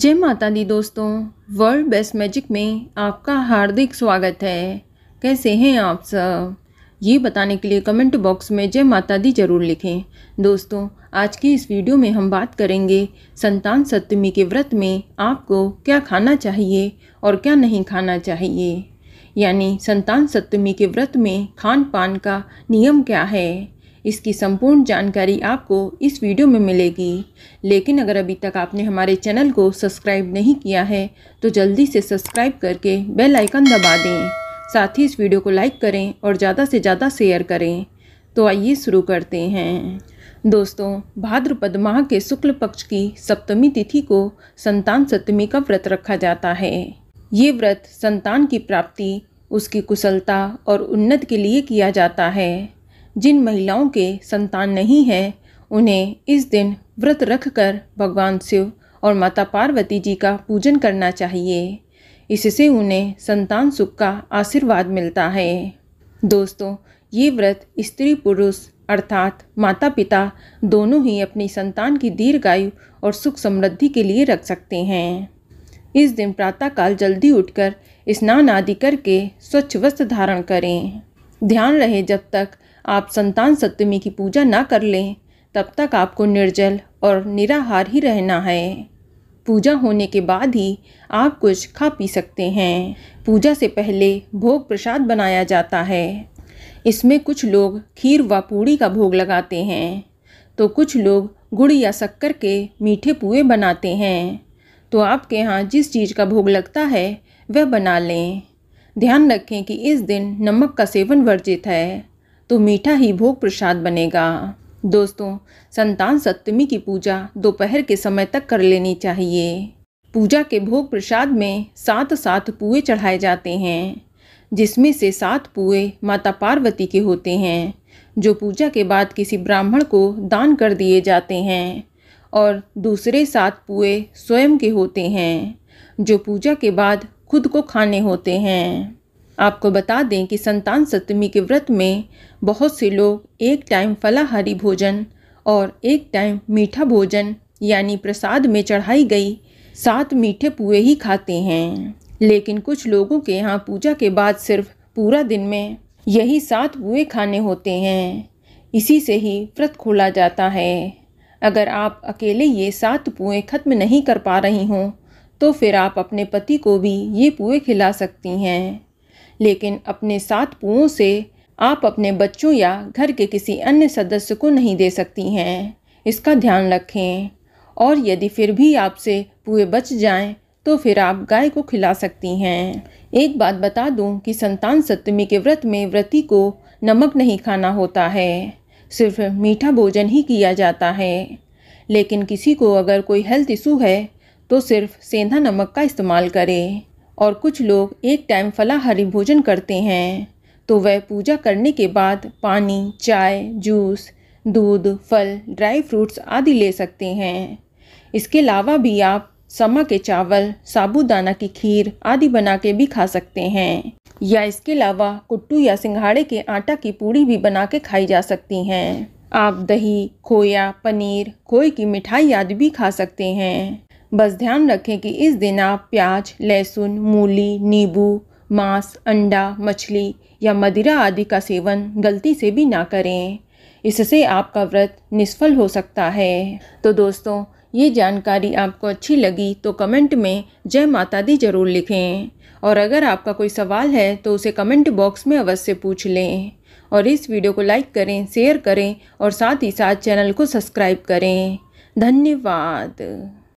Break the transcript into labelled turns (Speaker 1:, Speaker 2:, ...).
Speaker 1: जय माता दी दोस्तों वर्ल्ड बेस्ट मैजिक में आपका हार्दिक स्वागत है कैसे हैं आप सब ये बताने के लिए कमेंट बॉक्स में जय माता दी जरूर लिखें दोस्तों आज की इस वीडियो में हम बात करेंगे संतान सप्तमी के व्रत में आपको क्या खाना चाहिए और क्या नहीं खाना चाहिए यानी संतान सप्तमी के व्रत में खान पान का नियम क्या है इसकी संपूर्ण जानकारी आपको इस वीडियो में मिलेगी लेकिन अगर अभी तक आपने हमारे चैनल को सब्सक्राइब नहीं किया है तो जल्दी से सब्सक्राइब करके बेल आइकन दबा दें साथ ही इस वीडियो को लाइक करें और ज़्यादा से ज़्यादा शेयर करें तो आइए शुरू करते हैं दोस्तों भाद्रपद माह के शुक्ल पक्ष की सप्तमी तिथि को संतान सप्तमी का व्रत रखा जाता है ये व्रत संतान की प्राप्ति उसकी कुशलता और उन्नत के लिए किया जाता है जिन महिलाओं के संतान नहीं है उन्हें इस दिन व्रत रखकर भगवान शिव और माता पार्वती जी का पूजन करना चाहिए इससे उन्हें संतान सुख का आशीर्वाद मिलता है दोस्तों ये व्रत स्त्री पुरुष अर्थात माता पिता दोनों ही अपनी संतान की दीर्घायु और सुख समृद्धि के लिए रख सकते हैं इस दिन प्रातःकाल जल्दी उठकर स्नान आदि करके स्वच्छ वस्त्र धारण करें ध्यान रहे जब तक आप संतान सप्तमी की पूजा ना कर लें तब तक आपको निर्जल और निराहार ही रहना है पूजा होने के बाद ही आप कुछ खा पी सकते हैं पूजा से पहले भोग प्रसाद बनाया जाता है इसमें कुछ लोग खीर व पूड़ी का भोग लगाते हैं तो कुछ लोग गुड़ या शक्कर के मीठे पुए बनाते हैं तो आपके यहाँ जिस चीज़ का भोग लगता है वह बना लें ध्यान रखें कि इस दिन नमक का सेवन वर्जित है तो मीठा ही भोग प्रसाद बनेगा दोस्तों संतान सप्तमी की पूजा दोपहर के समय तक कर लेनी चाहिए पूजा के भोग प्रसाद में सात सात पुए चढ़ाए जाते हैं जिसमें से सात पुए माता पार्वती के होते हैं जो पूजा के बाद किसी ब्राह्मण को दान कर दिए जाते हैं और दूसरे सात पुए स्वयं के होते हैं जो पूजा के बाद खुद को खाने होते हैं आपको बता दें कि संतान सप्तमी के व्रत में बहुत से लोग एक टाइम फलाहारी भोजन और एक टाइम मीठा भोजन यानी प्रसाद में चढ़ाई गई सात मीठे पुए ही खाते हैं लेकिन कुछ लोगों के यहाँ पूजा के बाद सिर्फ पूरा दिन में यही सात पुए खाने होते हैं इसी से ही व्रत खोला जाता है अगर आप अकेले ये सात पुए ख़त्म नहीं कर पा रही हों तो फिर आप अपने पति को भी ये पुए खिला सकती हैं लेकिन अपने सात पुओं से आप अपने बच्चों या घर के किसी अन्य सदस्य को नहीं दे सकती हैं इसका ध्यान रखें और यदि फिर भी आपसे पुए बच जाएं तो फिर आप गाय को खिला सकती हैं एक बात बता दूं कि संतान सप्तमी के व्रत में व्रती को नमक नहीं खाना होता है सिर्फ मीठा भोजन ही किया जाता है लेकिन किसी को अगर कोई हेल्थ इशू है तो सिर्फ सेंधा नमक का इस्तेमाल करें और कुछ लोग एक टाइम फलाहारी भोजन करते हैं तो वह पूजा करने के बाद पानी चाय जूस दूध फल ड्राई फ्रूट्स आदि ले सकते हैं इसके अलावा भी आप समा के चावल साबूदाना की खीर आदि बना के भी खा सकते हैं या इसके अलावा कुट्टू या सिंघाड़े के आटा की पूड़ी भी बना के खाई जा सकती हैं आप दही खोया पनीर खोए की मिठाई आदि भी खा सकते हैं बस ध्यान रखें कि इस दिन आप प्याज लहसुन मूली नींबू मांस अंडा मछली या मदिरा आदि का सेवन गलती से भी ना करें इससे आपका व्रत निष्फल हो सकता है तो दोस्तों ये जानकारी आपको अच्छी लगी तो कमेंट में जय माता दी ज़रूर लिखें और अगर आपका कोई सवाल है तो उसे कमेंट बॉक्स में अवश्य पूछ लें और इस वीडियो को लाइक करें शेयर करें और साथ ही साथ चैनल को सब्सक्राइब करें धन्यवाद